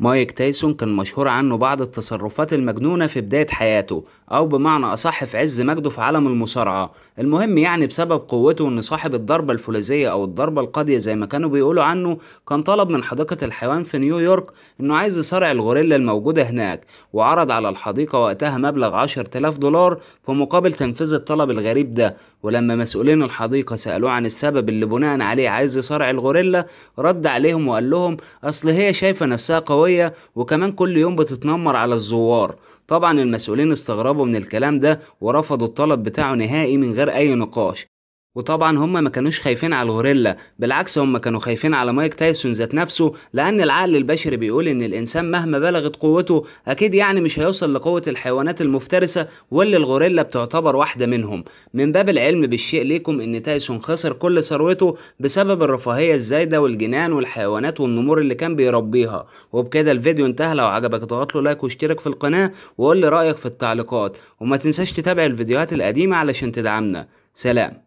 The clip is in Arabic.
مايك تايسون كان مشهور عنه بعض التصرفات المجنونة في بداية حياته أو بمعنى أصح في عز مجده في عالم المصارعة المهم يعني بسبب قوته إن صاحب الضربة الفولاذية أو الضربة القاضية زي ما كانوا بيقولوا عنه كان طلب من حديقة الحيوان في نيويورك إنه عايز يصارع الغوريلا الموجودة هناك وعرض على الحديقة وقتها مبلغ 10000 دولار في مقابل تنفيذ الطلب الغريب ده ولما مسؤولين الحديقة سألوه عن السبب اللي بناء عليه عايز يصارع الغوريلا رد عليهم وقال لهم أصل هي شايفة نفسها قوية قوية وكمان كل يوم بتتنمر على الزوار طبعا المسؤولين استغربوا من الكلام ده ورفضوا الطلب بتاعه نهائي من غير أي نقاش وطبعا هما ما كانوش خايفين على الغوريلا بالعكس هما كانوا خايفين على مايك تايسون ذات نفسه لان العقل البشري بيقول ان الانسان مهما بلغت قوته اكيد يعني مش هيوصل لقوه الحيوانات المفترسه واللي الغوريلا بتعتبر واحده منهم من باب العلم بالشيء ليكم ان تايسون خسر كل ثروته بسبب الرفاهيه الزايده والجنان والحيوانات والنمور اللي كان بيربيها وبكده الفيديو انتهى لو عجبك اضغط له لايك واشترك في القناه وقول لي رايك في التعليقات وما تنساش تتابع الفيديوهات القديمه علشان تدعمنا سلام